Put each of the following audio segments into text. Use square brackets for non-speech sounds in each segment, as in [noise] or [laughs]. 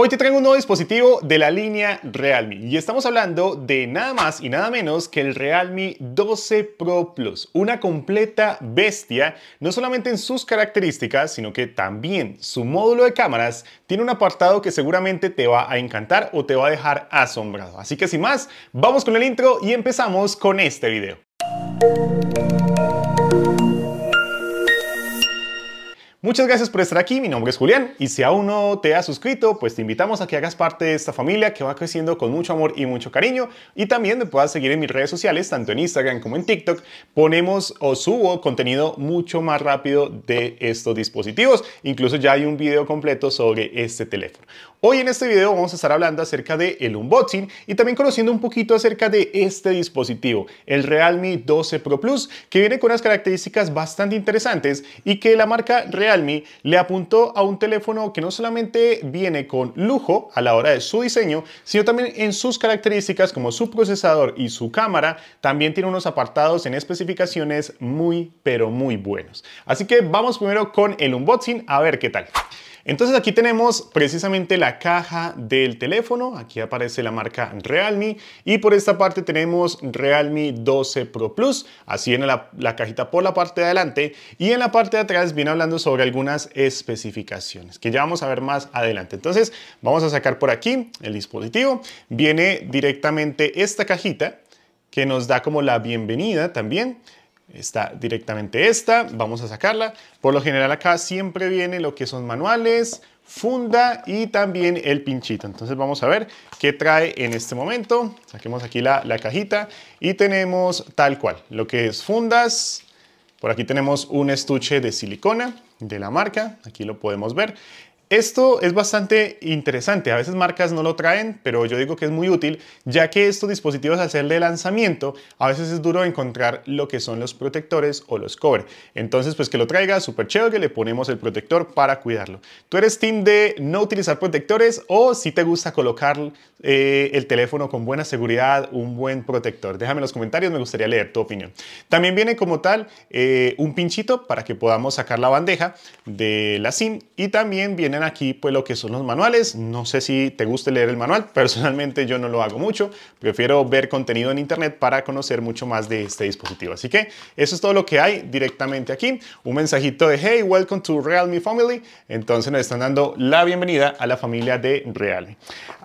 Hoy te traigo un nuevo dispositivo de la línea Realme y estamos hablando de nada más y nada menos que el Realme 12 Pro Plus, una completa bestia, no solamente en sus características, sino que también su módulo de cámaras tiene un apartado que seguramente te va a encantar o te va a dejar asombrado. Así que sin más, vamos con el intro y empezamos con este video. Muchas gracias por estar aquí, mi nombre es Julián y si aún no te has suscrito, pues te invitamos a que hagas parte de esta familia que va creciendo con mucho amor y mucho cariño y también me puedas seguir en mis redes sociales, tanto en Instagram como en TikTok. Ponemos o subo contenido mucho más rápido de estos dispositivos, incluso ya hay un video completo sobre este teléfono. Hoy en este video vamos a estar hablando acerca del el unboxing y también conociendo un poquito acerca de este dispositivo, el Realme 12 Pro Plus, que viene con unas características bastante interesantes y que la marca Realme le apuntó a un teléfono que no solamente viene con lujo a la hora de su diseño, sino también en sus características como su procesador y su cámara, también tiene unos apartados en especificaciones muy pero muy buenos. Así que vamos primero con el unboxing a ver qué tal. Entonces aquí tenemos precisamente la caja del teléfono, aquí aparece la marca Realme y por esta parte tenemos Realme 12 Pro Plus, así en la, la, cajita por la parte de adelante y en la parte de atrás viene hablando sobre algunas especificaciones que ya vamos a ver más adelante. Entonces vamos a sacar por aquí el dispositivo, viene directamente esta cajita que nos da como la bienvenida también está directamente esta, vamos a sacarla. Por lo general acá siempre viene lo que son manuales, funda y también el pinchito. Entonces vamos a ver qué trae en este momento. Saquemos aquí la, la cajita y tenemos tal cual, lo que es fundas. Por aquí tenemos un estuche de silicona de la marca, aquí lo podemos ver. Esto es bastante interesante, a veces marcas no lo traen, pero yo digo que es muy útil, ya que estos dispositivos al ser de lanzamiento, a veces es duro encontrar lo que son los protectores o los covers, Entonces, pues que lo traiga, súper chévere, le ponemos el protector para cuidarlo. ¿Tú eres team de no utilizar protectores o si te gusta colocar eh, el teléfono con buena seguridad, un buen protector? Déjame en los comentarios, me gustaría leer tu opinión. También viene como tal eh, un pinchito para que podamos sacar la bandeja de la SIM y también viene aquí pues lo que son los manuales. No sé si te gusta leer el manual, [laughs] personalmente yo no lo hago mucho, prefiero ver contenido en internet para conocer mucho más de este dispositivo. Así que eso es todo lo que hay directamente aquí. Un mensajito de hey, welcome to Realme Family. Entonces nos están dando la bienvenida a la familia de Realme.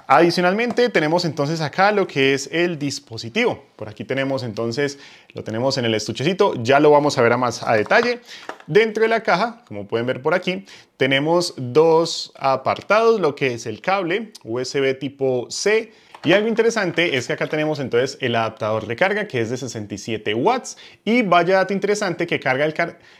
Adicionalmente tenemos entonces acá lo que es el dispositivo. Por aquí tenemos entonces lo tenemos en el estuchecito, ya lo vamos a ver a más a detalle. Dentro de la caja, como pueden ver por aquí, tenemos dos apartados, lo que es el cable USB tipo C y algo interesante es que acá tenemos entonces el adaptador de carga que es de 67 watts y vaya dato interesante que carga,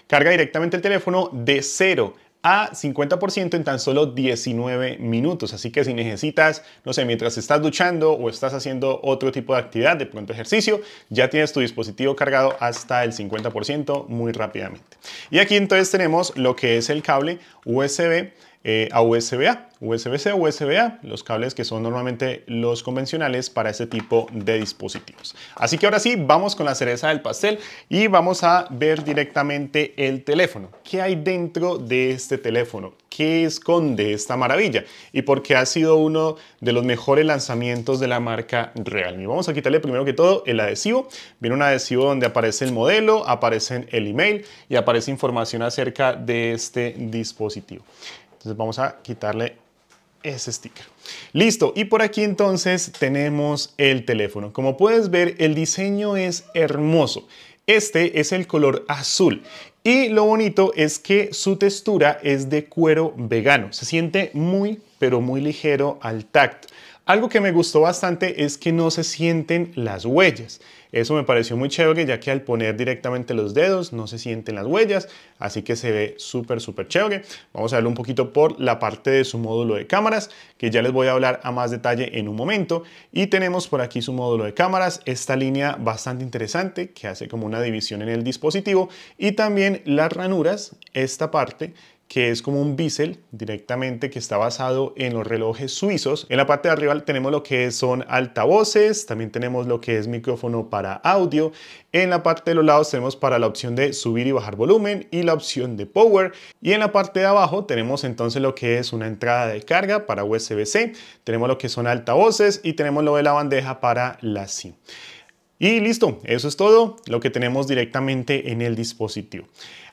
directamente el teléfono de cero a 50% en tan solo 19 minutos. Así que si necesitas, no sé, mientras estás duchando o estás haciendo otro tipo de actividad, de pronto ejercicio, ya tienes tu dispositivo cargado hasta el 50% muy rápidamente. Y aquí entonces tenemos lo que es el cable USB eh, a USB-A. USB-C USB-A, los cables que son normalmente los convencionales para este tipo de dispositivos. Así que ahora sí, vamos con la cereza del pastel y vamos a ver directamente el teléfono. ¿Qué hay dentro de este teléfono? ¿Qué esconde esta maravilla? Y por qué ha sido uno de los mejores lanzamientos de la marca Realme. Vamos a quitarle primero que todo el adhesivo. Viene un adhesivo donde aparece el modelo, aparece el email y aparece información acerca de este dispositivo. Entonces vamos a quitarle ese sticker. Listo, y por aquí entonces tenemos el teléfono. Como puedes ver, el diseño es hermoso. Este es el color azul y lo bonito es que su textura es de cuero vegano. Se siente muy, pero muy ligero al tacto. Algo que me gustó bastante es que no se sienten las huellas. Eso me pareció muy chévere ya que al poner directamente los dedos no se sienten las huellas, así que se ve súper súper chévere. Vamos a verlo un poquito por la parte de su módulo de cámaras, que ya les voy a hablar a más detalle en un momento. Y tenemos por aquí su módulo de cámaras, esta línea bastante interesante que hace como una división en el dispositivo y también las ranuras, esta parte que es como un bisel directamente que está basado en los relojes suizos. En la parte de arriba tenemos lo que son altavoces, también tenemos lo que es micrófono para audio. En la parte de los lados tenemos para la opción de subir y bajar volumen y la opción de power. Y en la parte de abajo tenemos entonces lo que es una entrada de carga para USB-C, tenemos lo que son altavoces y tenemos lo de la bandeja para la SIM. Y listo, eso es todo lo que tenemos directamente en el dispositivo.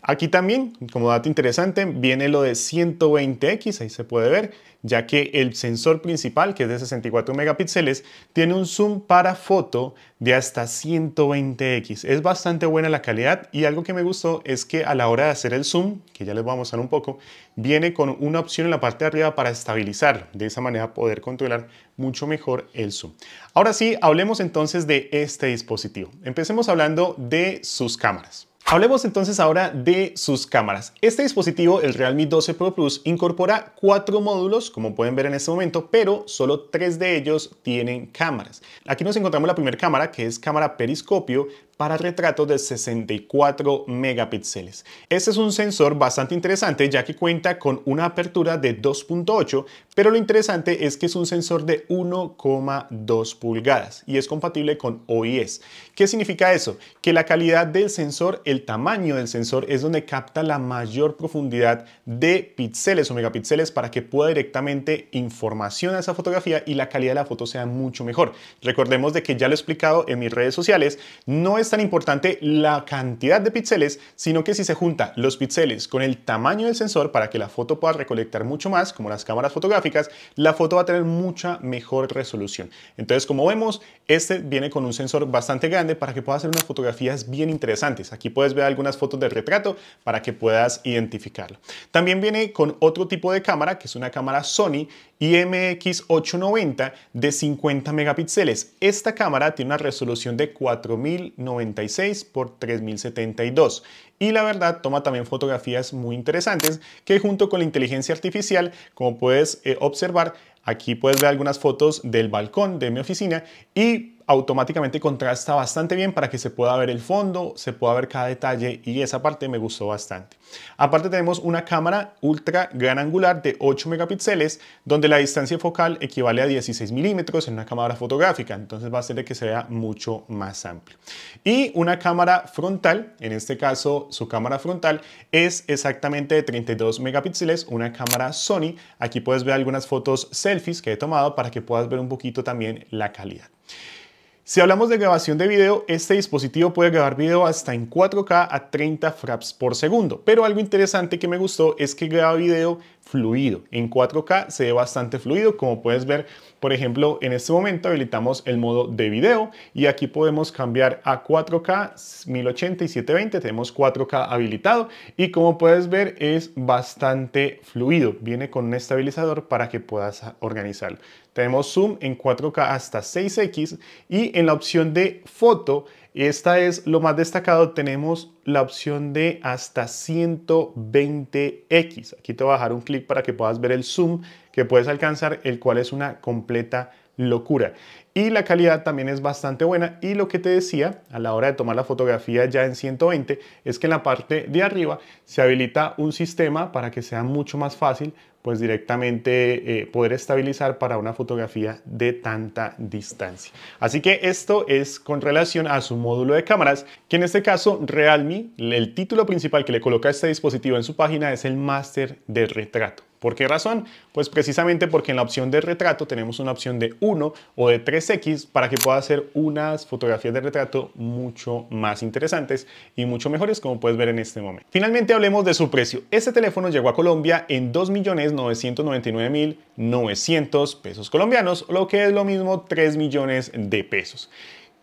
Aquí también, como dato interesante, viene lo de 120x, ahí se puede ver, ya que el sensor principal, que es de 64 megapíxeles, tiene un zoom para foto de hasta 120x. Es bastante buena la calidad y algo que me gustó es que a la hora de hacer el zoom, que ya les voy a mostrar un poco, viene con una opción en la parte de arriba para estabilizar, de esa manera poder controlar mucho mejor el zoom. Ahora sí, hablemos entonces de este dispositivo. Empecemos hablando de sus cámaras. Hablemos entonces ahora de sus cámaras. Este dispositivo, el Realme 12 Pro Plus, incorpora cuatro módulos, como pueden ver en este momento, pero solo tres de ellos tienen cámaras. Aquí nos encontramos la primera cámara, que es cámara periscopio, para retratos de 64 megapíxeles. Este es un sensor bastante interesante ya que cuenta con una apertura de 2.8, pero lo interesante es que es un sensor de 1,2 pulgadas y es compatible con OIS. ¿Qué significa eso? Que la calidad del sensor, el tamaño del sensor es donde capta la mayor profundidad de píxeles o megapíxeles para que pueda directamente información a esa fotografía y la calidad de la foto sea mucho mejor. Recordemos de que ya lo he explicado en mis redes sociales, no es tan importante la cantidad de píxeles, sino que si se junta los píxeles con el tamaño del sensor para que la foto pueda recolectar mucho más, como las cámaras fotográficas, la foto va a tener mucha mejor resolución. Entonces, como vemos, este viene con un sensor bastante grande para que pueda hacer unas fotografías bien interesantes. Aquí puedes ver algunas fotos del retrato para que puedas identificarlo. También viene con otro tipo de cámara, que es una cámara Sony, y MX890 de 50 megapíxeles. Esta cámara tiene una resolución de 4096 x 3072 y la verdad toma también fotografías muy interesantes que junto con la inteligencia artificial, como puedes eh, observar, aquí puedes ver algunas fotos del balcón de mi oficina y automáticamente contrasta bastante bien para que se pueda ver el fondo, se pueda ver cada detalle y esa parte me gustó bastante. Aparte tenemos una cámara ultra gran angular de 8 megapíxeles donde la distancia focal equivale a 16 milímetros en una cámara fotográfica, entonces va a ser de que se vea mucho más amplio. Y una cámara frontal, en este caso su cámara frontal es exactamente de 32 megapíxeles, una cámara Sony. Aquí puedes ver algunas fotos selfies que he tomado para que puedas ver un poquito también la calidad. Si hablamos de grabación de video, este dispositivo puede grabar video hasta en 4K a 30 fraps por segundo, pero algo interesante que me gustó es que graba video fluido. En 4K se ve bastante fluido, como puedes ver, por ejemplo, en este momento habilitamos el modo de video y aquí podemos cambiar a 4K 1080 y 720, tenemos 4K habilitado y como puedes ver es bastante fluido, viene con un estabilizador para que puedas organizarlo. Tenemos zoom en 4K hasta 6X y en la opción de foto esta es lo más destacado. Tenemos la opción de hasta 120x. Aquí te voy a dejar un clic para que puedas ver el zoom que puedes alcanzar, el cual es una completa locura. Y la calidad también es bastante buena. Y lo que te decía a la hora de tomar la fotografía ya en 120 es que en la parte de arriba se habilita un sistema para que sea mucho más fácil pues directamente eh, poder estabilizar para una fotografía de tanta distancia. Así que esto es con relación a su módulo de cámaras, que en este caso Realme, el título principal que le coloca este dispositivo en su página es el máster de retrato. ¿Por qué razón? Pues precisamente porque en la opción de retrato tenemos una opción de 1 o de 3X para que pueda hacer unas fotografías de retrato mucho más interesantes y mucho mejores como puedes ver en este momento. Finalmente hablemos de su precio. Este teléfono llegó a Colombia en 2.999.900 pesos colombianos, lo que es lo mismo 3 millones de pesos.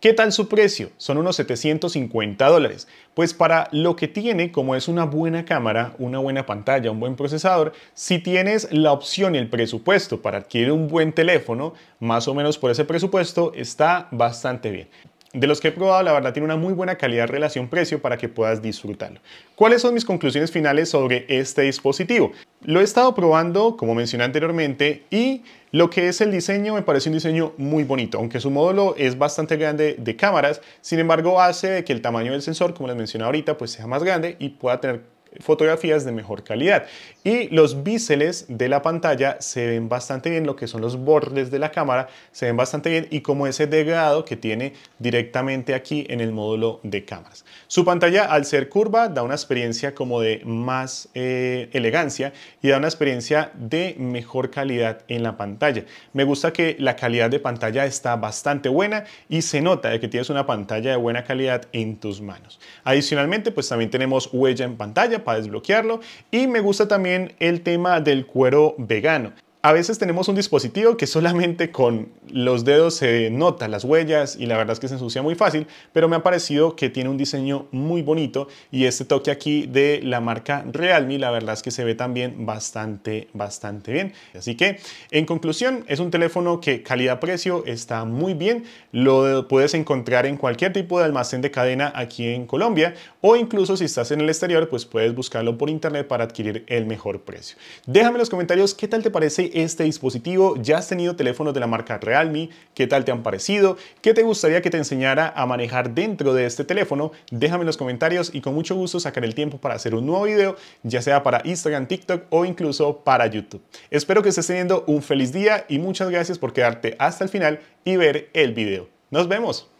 ¿Qué tal su precio? Son unos 750 dólares. Pues para lo que tiene, como es una buena cámara, una buena pantalla, un buen procesador, si tienes la opción y el presupuesto para adquirir un buen teléfono, más o menos por ese presupuesto, está bastante bien. De los que he probado, la verdad tiene una muy buena calidad relación-precio para que puedas disfrutarlo. ¿Cuáles son mis conclusiones finales sobre este dispositivo? Lo he estado probando, como mencioné anteriormente, y lo que es el diseño me parece un diseño muy bonito, aunque su módulo es bastante grande de cámaras, sin embargo hace que el tamaño del sensor, como les mencioné ahorita, pues sea más grande y pueda tener fotografías de mejor calidad. Y los biseles de la pantalla se ven bastante bien, lo que son los bordes de la cámara se ven bastante bien y como ese degradado que tiene directamente aquí en el módulo de cámaras. Su pantalla al ser curva da una experiencia como de más eh, elegancia y da una experiencia de mejor calidad en la pantalla. Me gusta que la calidad de pantalla está bastante buena y se nota de que tienes una pantalla de buena calidad en tus manos. Adicionalmente pues también tenemos huella en pantalla para desbloquearlo. Y me gusta también el tema del cuero vegano a veces tenemos un dispositivo que solamente con los dedos se nota las huellas y la verdad es que se ensucia muy fácil, pero me ha parecido que tiene un diseño muy bonito y este toque aquí de la marca Realme la verdad es que se ve también bastante, bastante bien. Así que en conclusión es un teléfono que calidad-precio está muy bien, lo puedes encontrar en cualquier tipo de almacén de cadena aquí en Colombia o incluso si estás en el exterior pues puedes buscarlo por internet para adquirir el mejor precio. Déjame en los comentarios qué tal te parece este dispositivo, ya has tenido teléfonos de la marca Realme, qué tal te han parecido, qué te gustaría que te enseñara a manejar dentro de este teléfono, déjame en los comentarios y con mucho gusto sacaré el tiempo para hacer un nuevo video, ya sea para Instagram, TikTok o incluso para YouTube. Espero que estés teniendo un feliz día y muchas gracias por quedarte hasta el final y ver el video. Nos vemos.